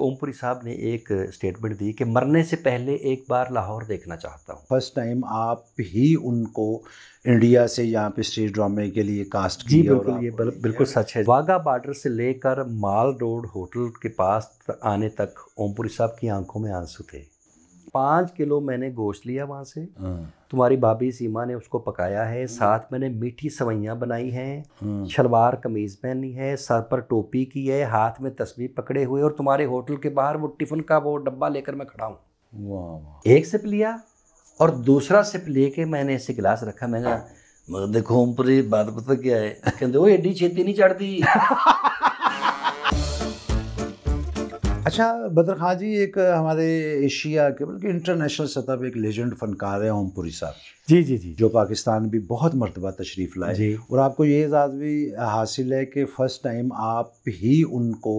ओमपुरी साहब ने एक स्टेटमेंट दी कि मरने से पहले एक बार लाहौर देखना चाहता हूँ फर्स्ट टाइम आप ही उनको इंडिया से यहाँ पे स्टेज ड्रामे के लिए कास्ट जी बिल्कुल ये बिल्कुल सच है वाघा बॉर्डर से लेकर माल रोड होटल के पास आने तक ओमपुरी साहब की आंखों में आंसू थे पाँच किलो मैंने गोश्त लिया वहाँ से हाँ। तुम्हारी भाभी सीमा ने उसको पकाया है हाँ। साथ मैंने मीठी सवैयाँ बनाई हैं हाँ। शलवार कमीज पहनी है सर पर टोपी की है हाथ में तस्वीर पकड़े हुए और तुम्हारे होटल के बाहर वो टिफ़िन का वो डब्बा लेकर मैं खड़ा हूँ एक सिप लिया और दूसरा सिप लेके मैंने ऐसे गिलास रखा मैंने देखो हम बात पता क्या है कहते वो एडी छेती नहीं चढ़ती अच्छा बदर खां जी एक हमारे एशिया के बल्कि इंटरनेशनल सतह पर एक लेजेंड फनकार है ओमपुरी साहब जी जी जी जो पाकिस्तान भी बहुत मरतबा तशरीफ़ लाए जी और आपको ये एजाज़ भी हासिल है कि फ़र्स्ट टाइम आप ही उनको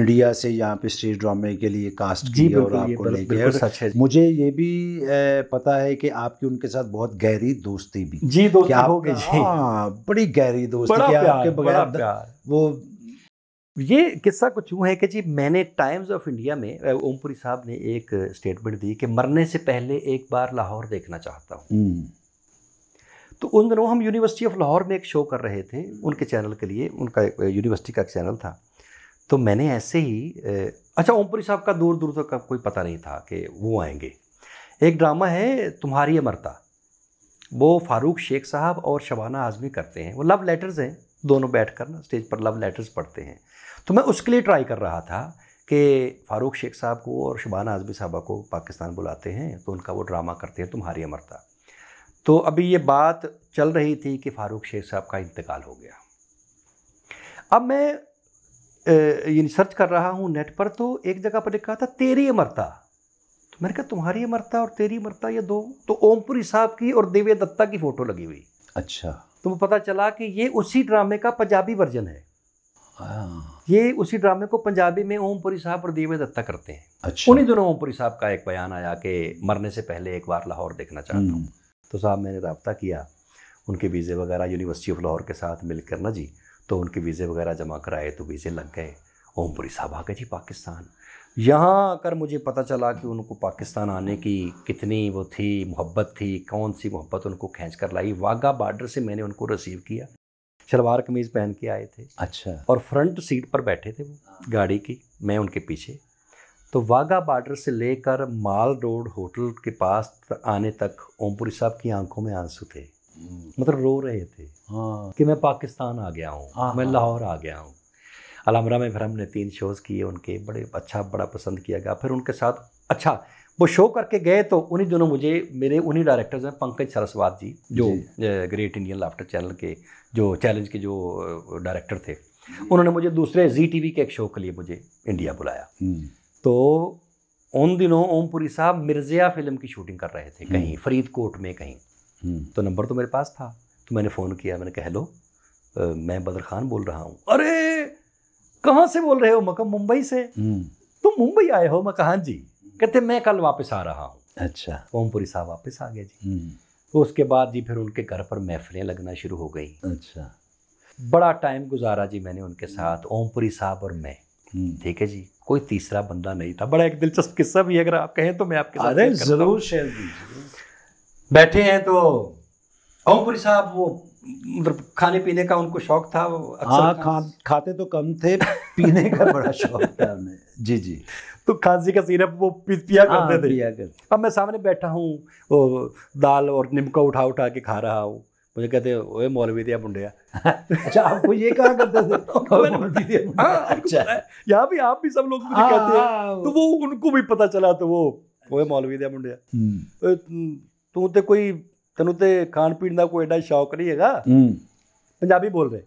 इंडिया से यहाँ पे स्टेज ड्रामे के लिए कास्ट जी किया और आपको ले गए मुझे ये भी पता है कि आपकी उनके साथ बहुत गहरी दोस्ती भी जी दोस्ती हो गई हाँ बड़ी गहरी दोस्ती आपके बगैर वो ये किस्सा कुछ यूँ है कि जी मैंने टाइम्स ऑफ इंडिया में ओमपुरी साहब ने एक स्टेटमेंट दी कि मरने से पहले एक बार लाहौर देखना चाहता हूँ हम्म। तो उन दिनों हम यूनिवर्सिटी ऑफ लाहौर में एक शो कर रहे थे उनके चैनल के लिए उनका यूनिवर्सिटी का एक चैनल था तो मैंने ऐसे ही अच्छा ओमपुरी साहब का दूर दूर तक तो कोई पता नहीं था कि वो आएंगे एक ड्रामा है तुम्हारी अमरता वो फारूक शेख साहब और शबाना आज़मी करते हैं वो लव लेटर्स हैं दोनों बैठ कर ना स्टेज पर लव लेटर्स पढ़ते हैं तो मैं उसके लिए ट्राई कर रहा था कि फ़ारूक शेख साहब को और शबाना आज़मी साहबा को पाकिस्तान बुलाते हैं तो उनका वो ड्रामा करते हैं तुम्हारी अमरता तो अभी ये बात चल रही थी कि फ़ारूक शेख साहब का इंतकाल हो गया अब मैं ये सर्च कर रहा हूँ नेट पर तो एक जगह पर लिखा था तेरी अमरता मैंने कहा तुम्हारी मरता और तेरी मरता ये दो तो ओमपुरी साहब की और देवे दत्ता की फ़ोटो लगी हुई अच्छा तो पता चला कि ये उसी ड्रामे का पंजाबी वर्जन है हाँ। ये उसी ड्रामे को पंजाबी में ओमपुरी साहब और देवे दत्ता करते हैं अच्छा। उन्हीं दोनों ओमपुरी साहब का एक बयान आया कि मरने से पहले एक बार लाहौर देखना चाहता हूँ हम्म। तो साहब मैंने रबता किया उनके वीज़े वगैरह यूनिवर्सिटी ऑफ लाहौर के साथ मिलकर ना जी तो उनके वीज़े वगैरह जमा कराए तो वीज़े लग गए ओमपुरी साहब आ गए जी पाकिस्तान यहाँ आकर मुझे पता चला कि उनको पाकिस्तान आने की कितनी वो थी मोहब्बत थी कौन सी मोहब्बत उनको खींच कर लाई वाघा बॉर्डर से मैंने उनको रिसीव किया शलवार कमीज़ पहन के आए थे अच्छा और फ्रंट सीट पर बैठे थे वो गाड़ी की मैं उनके पीछे तो वाघा बॉर्डर से लेकर माल रोड होटल के पास आने तक ओमपुरी साहब की आंखों में आंसू थे हम्म। मतलब रो रहे थे हाँ। कि मैं पाकिस्तान आ गया हूँ मैं लाहौर आ गया हूँ अलमरा में फिर हमने तीन शोज़ किए उनके बड़े अच्छा बड़ा पसंद किया गया फिर उनके साथ अच्छा वो शो करके गए तो उन्हीं दोनों मुझे मेरे उन्हीं डायरेक्टर्स हैं पंकज सरस्वात जी जो ग्रेट इंडियन लाफ्टर चैनल के जो चैलेंज के जो डायरेक्टर थे उन्होंने मुझे दूसरे जी टी के एक शो के लिए मुझे इंडिया बुलाया हम्म। तो उन दिनों ओमपुरी साहब मिर्जिया फिल्म की शूटिंग कर रहे थे कहीं हम्म। फरीदकोट में कहीं हम्म। तो नंबर तो मेरे पास था तो मैंने फ़ोन किया मैंने कहा हेलो मैं बदर खान बोल रहा हूँ अरे कहाँ से बोल रहे हो मैं मुंबई से तुम हम्म। तो मुंबई आए हो मैं कहा हाँ जी कहते मैं कल वापस आ रहा हूँ अच्छा ओमपुरी साहब वापस आ गए जी हम्म। तो उसके बाद जी फिर उनके घर पर महफिलें लगना शुरू हो गई अच्छा बड़ा टाइम गुजारा जी मैंने उनके साथ ओमपुरी साहब और मैं हम्म। ठीक है जी कोई तीसरा बंदा नहीं था बड़ा एक दिलचस्प किस्सा भी अगर आप कहें तो मैं आपके साथ जरूर शेयर बैठे हैं तो ओमपुरी साहब वो मतलब खाने पीने का उनको शौक था वो अक्सर हाँ खा खाते तो कम थे पीने का बड़ा शौक था हमें जी जी तो खांसी का सिरप वो पी, पिया हाँ, करते थे पिया कर अब मैं सामने बैठा हूँ वो दाल और निमका उठा उठा के खा रहा हूँ मुझे कहते ओए मौलवी दिया मुंडिया अच्छा आपको ये कहा करते थे हाँ, अच्छा यहाँ भी आप भी सब लोग मुझे हाँ, कहते हैं तो वो उनको भी पता चला तो वो ओए मौलवी दिया मुंडिया हम्म। तो, तू तो कोई ਤੈਨੂੰ तो ਖਾਣ पीन का कोई ਐਡਾ शौक नहीं है हम्म। पंजाबी बोल रहे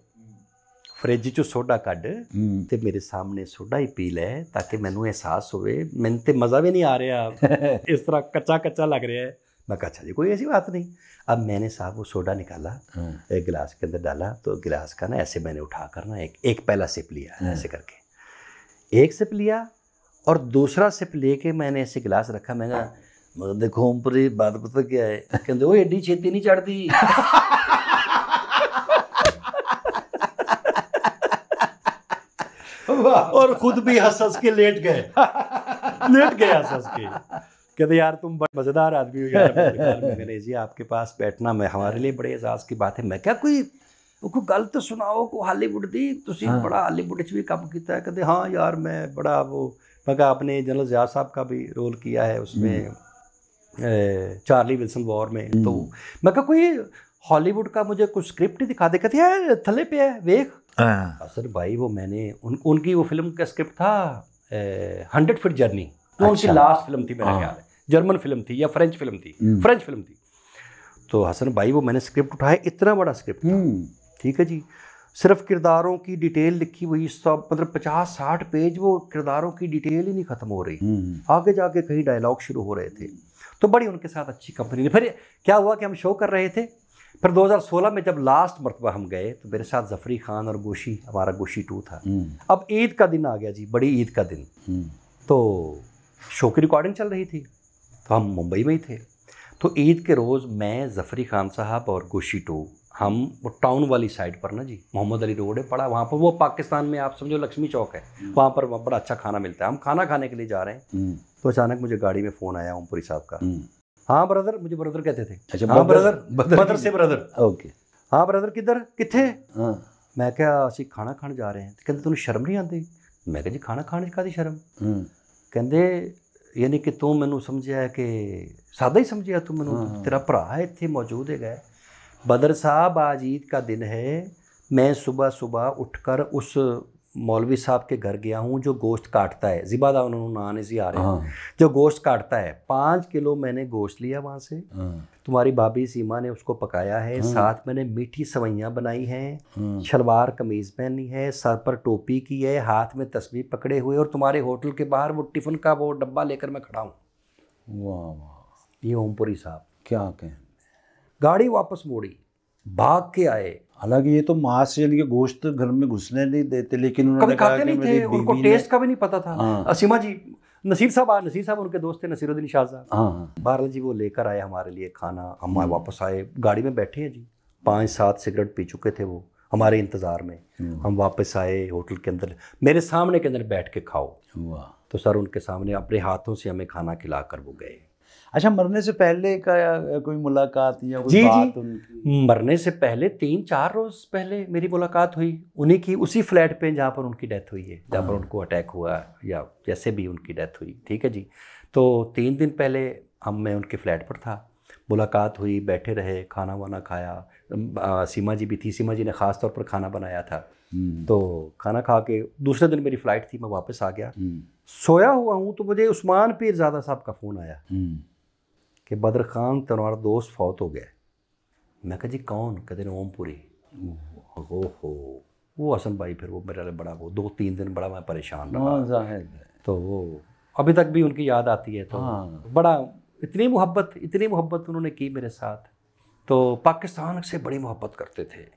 फ्रिज ਚੋਂ सोडा क्ड हम्म। तो मेरे सामने सोडा ही पी ਲੈ ਤਾਂ ਕਿ एहसास हो ਹੋਵੇ तो मज़ा भी नहीं आ रहा इस तरह कच्चा कच्चा लग रहा है मैं कच्चा जी कोई ऐसी बात नहीं अब मैंने साहब वो सोडा निकाला हाँ। एक गिलास के अंदर डाला तो गिलास का ना ऐसे मैंने उठा कर ना एक एक पहला सिप लिया हाँ। ऐसे करके एक सिप लिया और दूसरा सिप लेके मैंने ऐसे गिलास रखा मैं मगर देखो ओमपुरी बात पता क्या है कहते वो एडी छेती नहीं चढ़ती और खुद भी हंस हंस के लेट गए लेट गए हंस हंस के कहते यार तुम बड़े मज़ेदार आदमी हो यार जी आपके पास बैठना मैं हमारे लिए बड़े एजाज की बात है मैं क्या कोई ਕੋਈ गल तो सुनाओ को हॉलीवुड दी ਤੁਸੀਂ हाँ। बड़ा हॉलीवुड ਵੀ ਕੰਮ ਕੀਤਾ ਹੈ ਕਹਿੰਦੇ ਹਾਂ ਯਾਰ ਮੈਂ ਬੜਾ ਉਹ ਮੈਂ ਕਿਹਾ ਆਪਨੇ ਜਨਰਲ ਜ਼ਿਆ ਸਾਹਿਬ ਦਾ ਵੀ ਰੋਲ ਕੀਤਾ चार्ली विल्सन वॉर में तो हम्म। मैं कहा कोई हॉलीवुड का मुझे कुछ स्क्रिप्ट ही दिखा दे कहते यार हाँ, थले पे है वेख हाँ। सर भाई वो मैंने उन, उनकी वो फिल्म का स्क्रिप्ट था हंड्रेड फिट जर्नी तो उनकी अच्छा। लास्ट फिल्म थी मेरा हाँ। ख्याल है जर्मन फिल्म थी या फ्रेंच फिल्म थी हम्म। फ्रेंच फिल्म थी तो हसन भाई वो मैंने स्क्रिप्ट उठाया इतना बड़ा स्क्रिप्ट हम्म। ठीक है जी सिर्फ किरदारों की डिटेल लिखी हुई सब मतलब पचास साठ पेज वो किरदारों की डिटेल ही नहीं ख़त्म हो रही हम्म। आगे जाके कहीं डायलॉग शुरू हो रहे थे तो बड़ी उनके साथ अच्छी कंपनी फिर क्या हुआ कि हम शो कर रहे थे फिर 2016 में जब लास्ट मरतबा हम गए तो मेरे साथ जफरी खान और गोशी हमारा गोशी टू था हम्म। अब ईद का दिन आ गया जी बड़ी ईद का दिन हम्म। तो शो की रिकॉर्डिंग चल रही थी तो हम मुंबई में ही थे तो ईद के रोज़ मैं जफरी खान साहब और गोशी टू हम वो टाउन वाली साइड पर ना जी मोहम्मद अली रोड है पड़ा वहाँ पर वो पाकिस्तान में आप समझो लक्ष्मी चौक है हम्म। वहाँ पर बड़ा अच्छा खाना मिलता है हम खाना खाने के लिए जा रहे हैं हम्म। तो अचानक मुझे गाड़ी में फ़ोन आया ओमपुरी साहब का हम्म। हाँ ब्रदर मुझे ब्रदर कहते थे अच्छा हाँ ब्रदर ब्रदर से ब्रदर ओके हाँ ब्रदर किधर कितने हाँ। मैं क्या असं खाना खाने जा रहे हैं तो कहते तुम शर्म नहीं आती मैं जी खाना खाने का शर्म ਕਾਦੀ ਸ਼ਰਮ ਕਹਿੰਦੇ ਯਾਨੀ ਕਿ ਤੂੰ कि सादा ही ਸਾਦਾ तू मैं हाँ। तेरा ਮੈਨੂੰ इतने मौजूद है ਮੌਜੂਦ बदर साहब आज ईद का दिन है मैं सुबह सुबह उठकर उस मौलवी साहब के घर गया हूँ जो गोश्त काटता है जिबादा उन्होंने आने से आ रहे हैं हाँ। जो गोश्त काटता है पाँच किलो मैंने गोश्त लिया वहाँ से हाँ। तुम्हारी भाभी सीमा ने उसको पकाया है हाँ। साथ मैंने मीठी सवैयाँ बनाई हैं शलवार कमीज़ पहनी है सर पर टोपी की है हाथ में तस्वीर पकड़े हुए और तुम्हारे होटल के बाहर वो टिफ़िन का वो डब्बा लेकर मैं खड़ा हूँ वाह वाह ये ओमपुरी साहब क्या कहें गाड़ी वापस मोड़ी भाग के आए हालांकि ये तो मांस यानी कि गोश्त घर में घुसने नहीं देते लेकिन उन्होंने कहा कि नहीं थे उनको टेस्ट का भी नहीं पता था हाँ। असीमा जी नसीर साहब आ नसीर साहब उनके दोस्त थे नसीरुद्दीन शाह साहब हाँ। बहरहाल जी वो लेकर आए हमारे लिए खाना हम वापस आए गाड़ी में बैठे हैं जी पाँच सात सिगरेट पी चुके थे वो हमारे इंतज़ार में हम्म। हम वापस आए होटल के अंदर मेरे सामने के अंदर बैठ के खाओ तो सर उनके सामने अपने हाथों से हमें खाना खिला कर वो गए अच्छा मरने से पहले का या कोई मुलाकात या कोई जी बात जी उनकी? हम्म, मरने से पहले तीन चार रोज पहले मेरी मुलाकात हुई उन्हीं की उसी फ्लैट पे जहाँ पर उनकी डेथ हुई है जहाँ पर हाँ। उनको अटैक हुआ या जैसे भी उनकी डेथ हुई ठीक है जी तो तीन दिन पहले हम मैं उनके फ्लैट पर था मुलाकात हुई बैठे रहे खाना वाना खाया सीमा जी भी थी सीमा जी ने ख़ास तौर पर खाना बनाया था हम्म। तो खाना खा के दूसरे दिन मेरी फ़्लाइट थी मैं वापस आ गया हम्म। सोया हुआ हूँ तो मुझे उस्मान पीर ज़्यादा साहब का फ़ोन आया कि बदर खान तुम्हारा दोस्त फौत हो गया मैं कहा जी कौन कहते ओमपुरी ओहो वो हसन भाई फिर वो मेरे लिए बड़ा वो दो तीन दिन बड़ा मैं परेशान रहा हाँ, तो वो अभी तक भी उनकी याद आती है तो हाँ। बड़ा इतनी मोहब्बत इतनी मोहब्बत उन्होंने की मेरे साथ तो पाकिस्तान से बड़ी मोहब्बत करते थे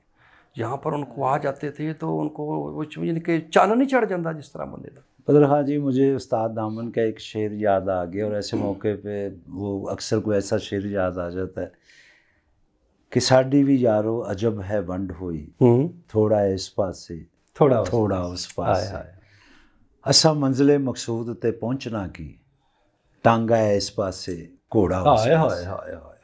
यहाँ पर उनको आ जाते थे तो उनको वो नहीं चानन ही चढ़ जाता जिस तरह बंदे का पदर मतलब हाँ जी मुझे उस्ताद दामन का एक शेर याद आ गया और ऐसे मौके पे वो अक्सर कोई ऐसा शेर याद आ जाता है कि साड़ी भी यारो अजब है वंड हुई हम्म। थोड़ा है इस से थोड़ा थोड़ा उस पास असा मंजिले मकसूद ते पहुंचना की टांगा है इस से घोड़ा हाय हाय हाय हाय